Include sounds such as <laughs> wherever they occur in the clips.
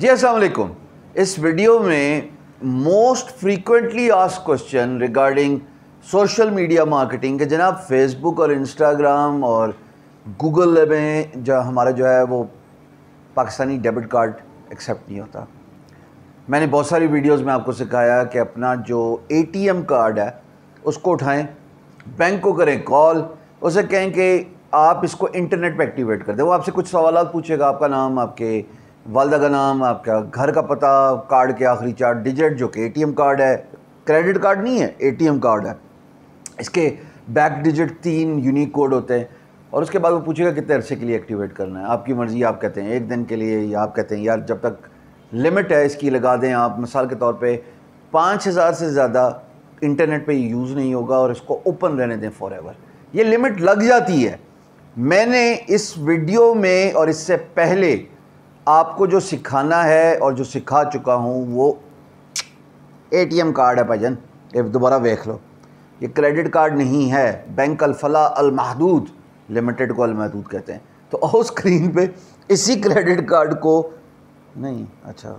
जी असलकुम इस वीडियो में most frequently ask question regarding social media marketing के जनाब फेसबुक और इंस्टाग्राम और गूगल में जो हमारा जो है वो पाकिस्तानी डेबिट कार्ड एक्सेप्ट नहीं होता मैंने बहुत सारी वीडियोस में आपको सिखाया कि अपना जो एटीएम कार्ड है उसको उठाएं बैंक को करें कॉल उसे कहें कि आप इसको इंटरनेट पर एक्टिवेट कर दें वो आपसे कुछ सवाल पूछेगा आपका नाम आपके वालदा का नाम आपका घर का पता कार्ड के आखिरी चार डिजिट जो कि एटीएम कार्ड है क्रेडिट कार्ड नहीं है एटीएम कार्ड है इसके बैक डिजिट तीन यूनिक कोड होते हैं और उसके बाद वो पूछेगा कितने अरसे के लिए एक्टिवेट करना है आपकी मर्ज़ी आप कहते हैं एक दिन के लिए या आप कहते हैं यार जब तक लिमिट है इसकी लगा दें आप मिसाल के तौर पर पाँच हज़ार से ज़्यादा इंटरनेट पर यूज़ नहीं होगा और इसको ओपन रहने दें फॉर एवर ये लिमिट लग जाती है मैंने इस वीडियो में और इससे पहले आपको जो सिखाना है और जो सिखा चुका हूँ वो एटीएम कार्ड है भजन ये दोबारा देख लो ये क्रेडिट कार्ड नहीं है बैंक अलफला अलमहदूद लिमिटेड को अलमहदूद कहते हैं तो ऑफ <laughs> स्क्रीन पे इसी क्रेडिट कार्ड को नहीं अच्छा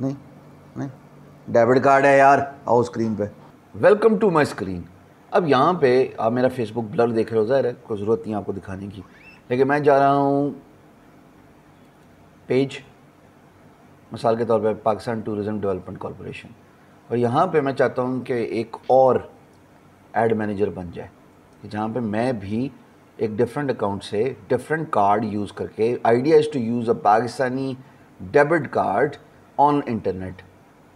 नहीं नहीं डेबिट कार्ड है यार आओ स्क्रीन पे वेलकम टू माय स्क्रीन अब यहाँ पे आप मेरा फेसबुक ब्लर देख रहे हो ज़ाहिर है कोई ज़रूरत नहीं आपको दिखाने की लेकिन मैं जा रहा हूँ पेज मिसाल के तौर पर पाकिस्तान टूरिज़म डेवलपमेंट कॉरपोरेशन और यहाँ पे मैं चाहता हूँ कि एक और एड मैनेजर बन जाए जहाँ पे मैं भी एक डिफरेंट अकाउंट से डिफरेंट कार्ड यूज़ करके idea is to use a Pakistani debit card on internet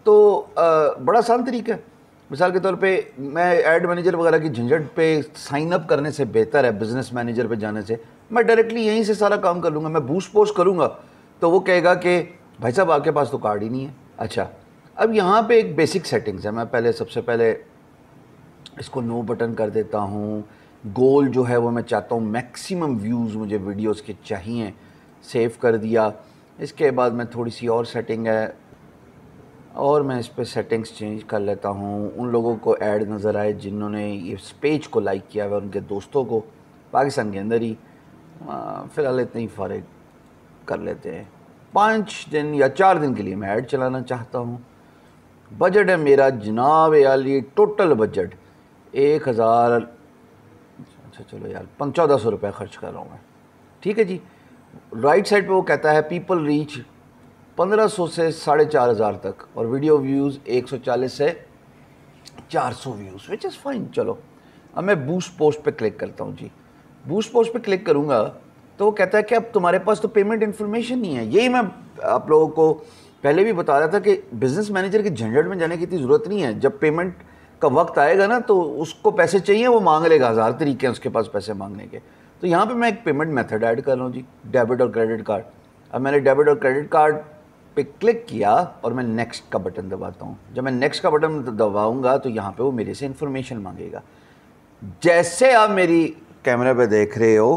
तो आ, बड़ा आसान तरीका है मिसाल के तौर पे मैं एड मैनेजर वगैरह की झंझट पे साइन अप करने से बेहतर है बिज़नेस मैनेजर पे जाने से मैं डायरेक्टली यहीं से सारा काम कर लूँगा मैं बूस्ट पोस्ट करूँगा तो वो कहेगा कि भाई साहब आपके पास तो कार्ड ही नहीं है अच्छा अब यहाँ पे एक बेसिक सेटिंग्स है मैं पहले सबसे पहले इसको नो बटन कर देता हूँ गोल जो है वो मैं चाहता हूँ मैक्सिमम व्यूज़ मुझे वीडियोस के चाहिए सेव कर दिया इसके बाद मैं थोड़ी सी और सेटिंग है और मैं इस पर सेटिंग्स चेंज कर लेता हूँ उन लोगों को ऐड नज़र आए जिन्होंने इस पेज को लाइक किया हुआ उनके दोस्तों को पाकिस्तान के अंदर ही फ़िलहाल इतना ही फ़र्क कर लेते हैं पाँच दिन या चार दिन के लिए मैं ऐड चलाना चाहता हूँ बजट है मेरा जनाब याली टोटल बजट एक हज़ार अच्छा चलो यार चौदह सौ रुपये खर्च कर रहा हूँ मैं ठीक है जी राइट साइड पे वो कहता है पीपल रीच पंद्रह सौ से साढ़े चार हज़ार तक और वीडियो व्यूज़ एक सौ चालीस से चार सौ व्यूज़ विच इज़ फाइन चलो अब मैं बूस्ट पोस्ट पे क्लिक करता हूँ जी बूस्ट पोस्ट पे क्लिक करूँगा तो वो कहता है कि अब तुम्हारे पास तो पेमेंट इन्फॉर्मेशन नहीं है यही मैं आप लोगों को पहले भी बता रहा था कि बिज़नेस मैनेजर के झंझट में जाने की इतनी ज़रूरत नहीं है जब पेमेंट का वक्त आएगा ना तो उसको पैसे चाहिए वो मांग लेगा हज़ार तरीके हैं उसके पास पैसे मांगने के तो यहाँ पे मैं एक पेमेंट मेथड ऐड कर रहा हूँ जी डेबिट और क्रेडिट कार्ड अब मैंने डेबिट और क्रेडिट कार्ड पे क्लिक किया और मैं नेक्स्ट का बटन दबाता हूँ जब मैं नेक्स्ट का बटन दबाऊँगा तो यहाँ पर वो मेरे से इन्फॉर्मेशन मांगेगा जैसे आप मेरी कैमरे पर देख रहे हो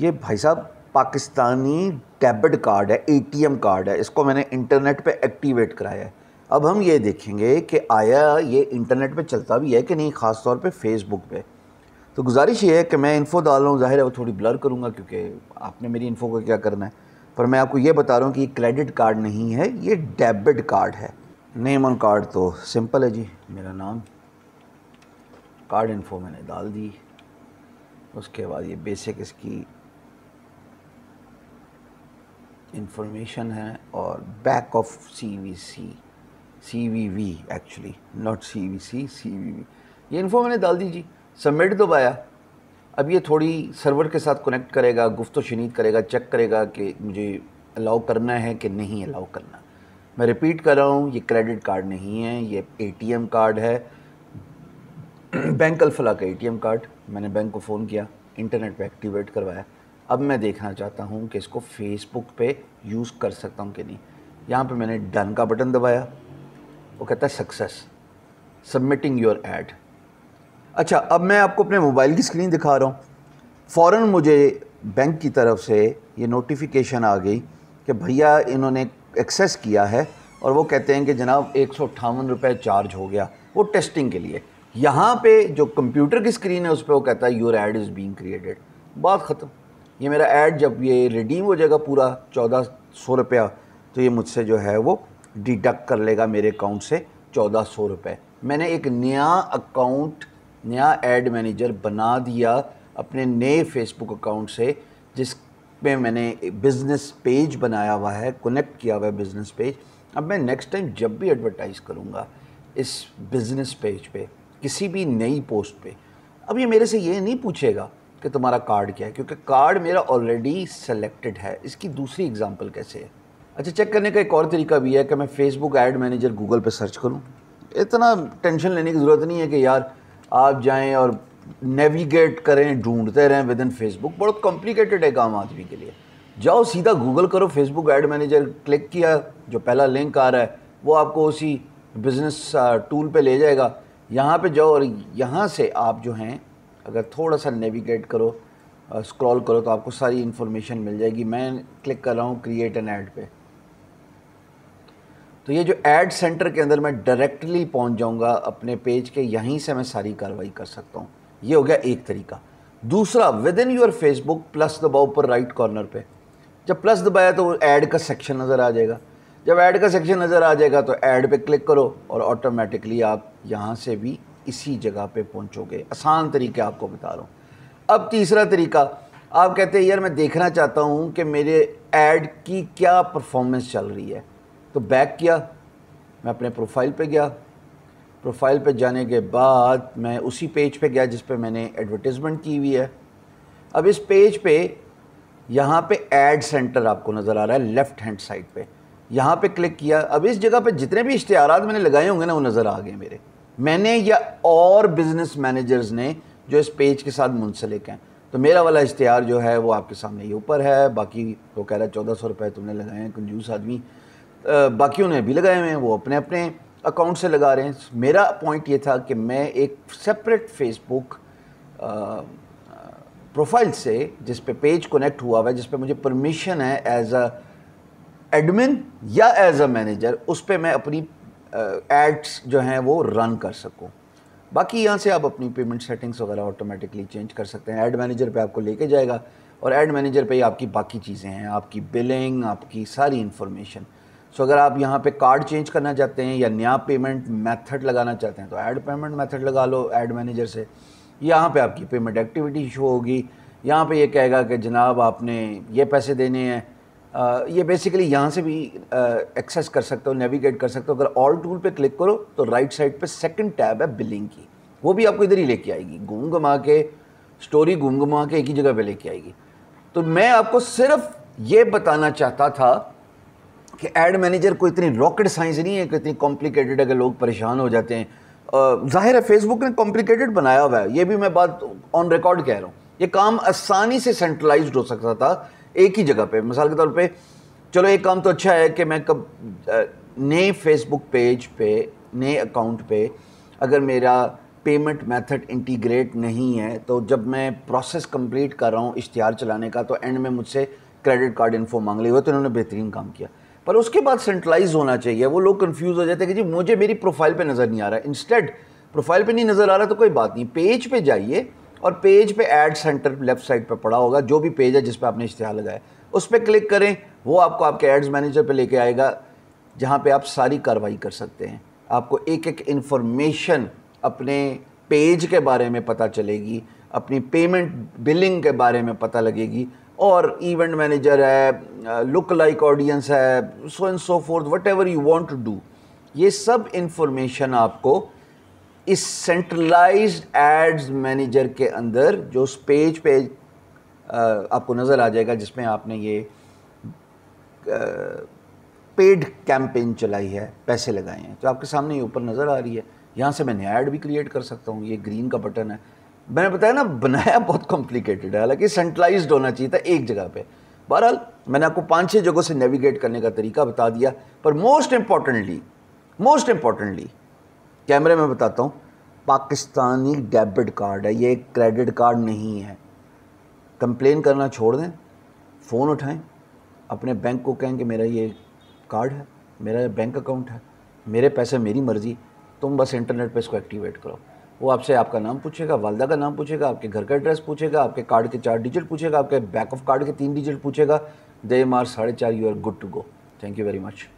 ये भाई साहब पाकिस्तानी डेबिट कार्ड है एटीएम कार्ड है इसको मैंने इंटरनेट पे एक्टिवेट कराया है अब हम ये देखेंगे कि आया ये इंटरनेट पे चलता भी है कि नहीं ख़ास तौर पे फेसबुक पे तो गुजारिश ये है कि मैं इन्फो डाल रहा हूँ ज़ाहिर है वो थोड़ी ब्लर करूँगा क्योंकि आपने मेरी इन्फो को क्या करना है पर मैं आपको ये बता रहा हूँ कि ये क्रेडिट कार्ड नहीं है ये डेबिट कार्ड है नेम ऑन कार्ड तो सिंपल है जी मेरा नाम कार्ड इन्फो मैंने डाल दी उसके बाद ये बेसिक इसकी इंफॉर्मेशन है और back of C V C C V V actually not C V C C V V ये इन्फो मैंने डाल दी जी सबमिट दबाया तो अब ये थोड़ी सर्वर के साथ कनेक्ट करेगा गुफ्त शनीद करेगा चेक करेगा कि मुझे अलाउ करना है कि नहीं अलाउ करना मैं रिपीट कर रहा हूँ ये क्रेडिट कार्ड नहीं है ये एम कार्ड है बैंक अल्फला का एम कार्ड मैंने बैंक को फ़ोन किया इंटरनेट पर एक्टिवेट करवाया अब मैं देखना चाहता हूँ कि इसको फेसबुक पे यूज़ कर सकता हूँ कि नहीं यहाँ पे मैंने डन का बटन दबाया वो कहता है सक्सेस सबमिटिंग योर एड अच्छा अब मैं आपको अपने मोबाइल की स्क्रीन दिखा रहा हूँ फ़ौर मुझे बैंक की तरफ से ये नोटिफिकेशन आ गई कि भैया इन्होंने एक्सेस किया है और वो कहते हैं कि जनाब एक सौ रुपये चार्ज हो गया वो टेस्टिंग के लिए यहाँ पे जो कंप्यूटर की स्क्रीन है उस पर वो कहता है your ad is being created बात ख़त्म ये मेरा ऐड जब ये रिडीम हो जाएगा पूरा चौदह सौ रुपया तो ये मुझसे जो है वो डिडक्ट कर लेगा मेरे अकाउंट से चौदह सौ रुपये मैंने एक नया अकाउंट नया एड मैनेजर बना दिया अपने नए फेसबुक अकाउंट से जिस पे मैंने बिज़नेस पेज बनाया हुआ है कनेक्ट किया हुआ है बिज़नेस पेज अब मैं नेक्स्ट टाइम जब भी एडवर्टाइज़ करूँगा इस बिज़नेस पेज पे किसी भी नई पोस्ट पे अब ये मेरे से ये नहीं पूछेगा कि तुम्हारा कार्ड क्या है क्योंकि कार्ड मेरा ऑलरेडी सेलेक्टेड है इसकी दूसरी एग्जांपल कैसे है अच्छा चेक करने का एक और तरीका भी है कि मैं फेसबुक ऐड मैनेजर गूगल पर सर्च करूँ इतना टेंशन लेने की ज़रूरत नहीं है कि यार आप जाएँ और नेविगेट करें ढूंढते रहें विद इन फेसबुक बहुत कॉम्प्लिकेटेड है काम आदमी के लिए जाओ सीधा गूगल करो फेसबुक ऐड मैनेजर क्लिक किया जो पहला लिंक आ रहा है वो आपको उसी बिज़नेस टूल पे ले जाएगा यहाँ पे जाओ और यहाँ से आप जो हैं अगर थोड़ा सा नेविगेट करो स्क्रॉल करो तो आपको सारी इन्फॉर्मेशन मिल जाएगी मैं क्लिक कर रहा हूँ क्रिएट एन ऐड पे तो ये जो ऐड सेंटर के अंदर मैं डायरेक्टली पहुँच जाऊँगा अपने पेज के यहीं से मैं सारी कार्रवाई कर सकता हूँ ये हो गया एक तरीका दूसरा within your Facebook plus दबाओ ऊपर राइट कॉर्नर पे जब प्लस दबाया तो ऐड का सेक्शन नज़र आ जाएगा जब ऐड का सेक्शन नज़र आ जाएगा तो ऐड पे क्लिक करो और ऑटोमेटिकली आप यहाँ से भी इसी जगह पे पहुंचोगे आसान तरीके आपको बता रहा हूँ अब तीसरा तरीका आप कहते हैं यार मैं देखना चाहता हूँ कि मेरे ऐड की क्या परफॉर्मेंस चल रही है तो बैक किया मैं अपने प्रोफाइल पे गया प्रोफाइल पे जाने के बाद मैं उसी पेज पे गया जिस पे मैंने एडवर्टिजमेंट की हुई है अब इस पेज पे यहाँ पे एड सेंटर आपको नज़र आ रहा है लेफ़्ट हैंड साइड पे यहाँ पे क्लिक किया अब इस जगह पे जितने भी इश्तहार मैंने लगाए होंगे ना वो नज़र आ गए मेरे मैंने या और बिजनेस मैनेजर्स ने जो इस पेज के साथ मुंसलिक हैं तो मेरा वाला इश्तहार जो है वो आपके सामने ये ऊपर है बाकी वो कह रहा है चौदह सौ रुपये तुमने लगाए हैं कंजूस आदमी बाकी उन्हें भी लगाए हुए हैं वो अपने अपने अकाउंट से लगा रहे हैं मेरा पॉइंट ये था कि मैं एक सेपरेट फेसबुक प्रोफाइल से जिस पे पेज कनेक्ट हुआ हुआ है जिस पे मुझे परमिशन है as a admin or as a manager उस पर मैं अपनी एड्स जो हैं वो रन कर सको बाकी यहाँ से आप अपनी पेमेंट सेटिंग्स वगैरह ऑटोमेटिकली चेंज कर सकते हैं एड मैनेजर पे आपको लेके जाएगा और एड मैनेजर पे ही आपकी बाकी चीज़ें हैं आपकी बिलिंग आपकी सारी इन्फॉर्मेशन सो अगर आप यहाँ पे कार्ड चेंज करना चाहते हैं या नया पेमेंट मेथड लगाना चाहते हैं तो ऐड पेमेंट मेथड लगा लो ऐड मैनेजर से यहाँ पर आपकी पेमेंट एक्टिविटी शो होगी यहाँ पर ये यह कहेगा कि जनाब आपने ये पैसे देने हैं ये बेसिकली यहाँ से भी एक्सेस कर सकते हो नेविगेट कर सकते हो अगर ऑल टूल पे क्लिक करो तो राइट साइड पे सेकंड टैब है बिलिंग की वो भी आपको इधर ही लेके आएगी घूम घुमा के स्टोरी घूम घुमा के एक ही जगह पे लेके आएगी तो मैं आपको सिर्फ ये बताना चाहता था कि एड मैनेजर को इतनी रॉकेट साइंस नहीं है कि इतनी कॉम्प्लिकेटेड अगर लोग परेशान हो जाते हैं जाहिर है फेसबुक ने कॉम्प्लिकेटेड बनाया हुआ है ये भी मैं बात ऑन रिकॉर्ड कह रहा हूँ ये काम आसानी से सेंट्रलाइज हो सकता था एक ही जगह पे मिसाल के तौर पे चलो एक काम तो अच्छा है कि मैं कब नए फेसबुक पेज पे नए अकाउंट पे अगर मेरा पेमेंट मेथड इंटीग्रेट नहीं है तो जब मैं प्रोसेस कंप्लीट कर रहा हूँ इश्तहार चलाने का तो एंड में मुझसे क्रेडिट कार्ड इन्फो मांग ली हुआ तो इन्होंने बेहतरीन काम किया पर उसके बाद सेंट्रलाइज होना चाहिए वो लोग कन्फ्यूज़ हो जाते हैं कि जी मुझे मेरी प्रोफाइल पर नज़र नहीं आ रहा है इंस्टेड प्रोफाइल पर नहीं नज़र आ रहा तो कोई बात नहीं पेज पे जाइए और पेज पे एड सेंटर लेफ्ट साइड पे पड़ा होगा जो भी पेज है जिस पे आपने इश्तिहार लगाया उस पर क्लिक करें वो आपको आपके एड्स मैनेजर पे लेके आएगा जहाँ पे आप सारी कार्रवाई कर सकते हैं आपको एक एक इन्फॉर्मेशन अपने पेज के बारे में पता चलेगी अपनी पेमेंट बिलिंग के बारे में पता लगेगी और इवेंट मैनेजर है लुक लाइक ऑडियंस है so and so forth whatever you want to do ये सब इन्फॉर्मेशन आपको इस सेंट्रलाइज्ड एड्स मैनेजर के अंदर जो उस पेज पे आपको नज़र आ जाएगा जिसमें आपने ये पेड कैंपेन चलाई है पैसे लगाए हैं तो आपके सामने ये ऊपर नज़र आ रही है यहाँ से मैं नया ऐड भी क्रिएट कर सकता हूँ ये ग्रीन का बटन है मैंने बताया ना बनाया बहुत कॉम्प्लिकेटेड है हालांकि सेंट्रलाइज होना चाहिए था एक जगह पे बहरहाल मैंने आपको पाँच छः जगहों से नेविगेट करने का तरीका बता दिया पर मोस्ट इम्पॉर्टेंटली मोस्ट इम्पॉर्टेंटली कैमरे में बताता हूँ पाकिस्तानी डेबिट कार्ड है ये क्रेडिट कार्ड नहीं है कंप्लेन करना छोड़ दें फ़ोन उठाएं अपने बैंक को कहें कि मेरा ये कार्ड है मेरा बैंक अकाउंट है मेरे पैसे मेरी मर्ज़ी तुम बस इंटरनेट पे इसको एक्टिवेट करो वो आपसे आपका नाम पूछेगा वालदा का नाम पूछेगा आपके घर का एड्रेस पूछेगा आपके कार्ड के चार डिजिट पूछेगा आपके बैक ऑफ कार्ड के तीन डिजिट पूछेगा दे मार साढ़े चार you are good to go thank you very much